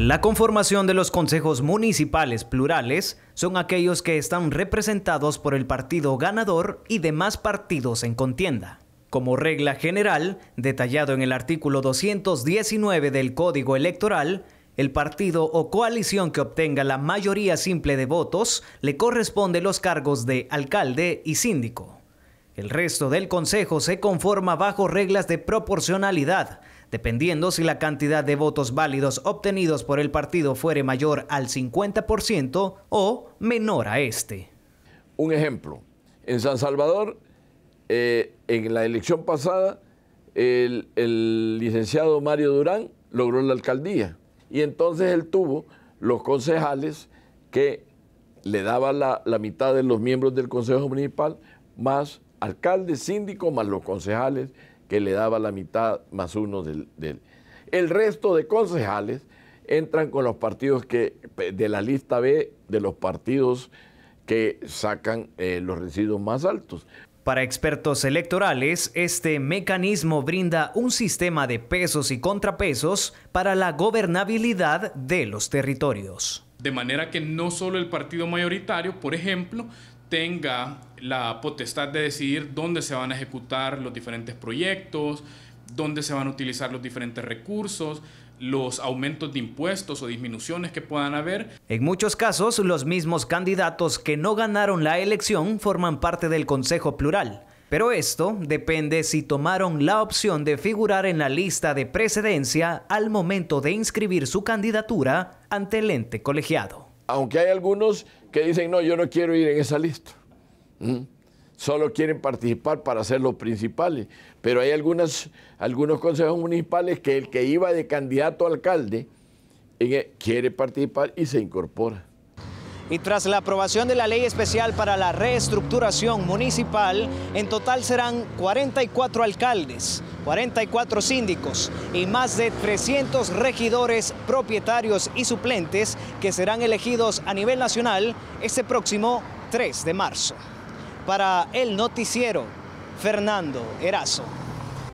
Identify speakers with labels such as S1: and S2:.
S1: La conformación de los consejos municipales plurales son aquellos que están representados por el partido ganador y demás partidos en contienda. Como regla general, detallado en el artículo 219 del Código Electoral, el partido o coalición que obtenga la mayoría simple de votos le corresponde los cargos de alcalde y síndico. El resto del Consejo se conforma bajo reglas de proporcionalidad, dependiendo si la cantidad de votos válidos obtenidos por el partido fuere mayor al 50% o menor a este.
S2: Un ejemplo, en San Salvador, eh, en la elección pasada, el, licenciado Mario Durán logró la alcaldía y entonces él tuvo los concejales que le daba la, la, mitad de los miembros del Consejo Municipal, más alcalde, síndico, más los concejales que le daba la mitad más uno del, El resto de concejales entran con los partidos que, de la lista B, de los partidos que sacan eh, los residuos más altos.
S1: Para expertos electorales, este mecanismo brinda un sistema de pesos y contrapesos para la gobernabilidad de los territorios.
S3: De manera que no solo el partido mayoritario, por ejemplo, tenga la potestad de decidir dónde se van a ejecutar los diferentes proyectos, dónde se van a utilizar los diferentes recursos, los aumentos de impuestos o disminuciones que puedan haber.
S1: En muchos casos, los mismos candidatos que no ganaron la elección forman parte del Consejo Plural. Pero esto depende si tomaron la opción de figurar en la lista de precedencia al momento de inscribir su
S2: candidatura ante el ente colegiado. Aunque hay algunos que dicen, no, yo no quiero ir en esa lista. Solo quieren participar para ser los principales. Pero hay algunos consejos municipales que el que iba de candidato a alcalde e, quiere participar y se incorpora. Y tras la aprobación de la ley especial para
S1: la reestructuración municipal, en total serán 44 alcaldes, 44 síndicos y más de 300 regidores propietarios y suplentes que serán elegidos a nivel nacional este próximo 3 de marzo para el noticiero Fernando Erazo.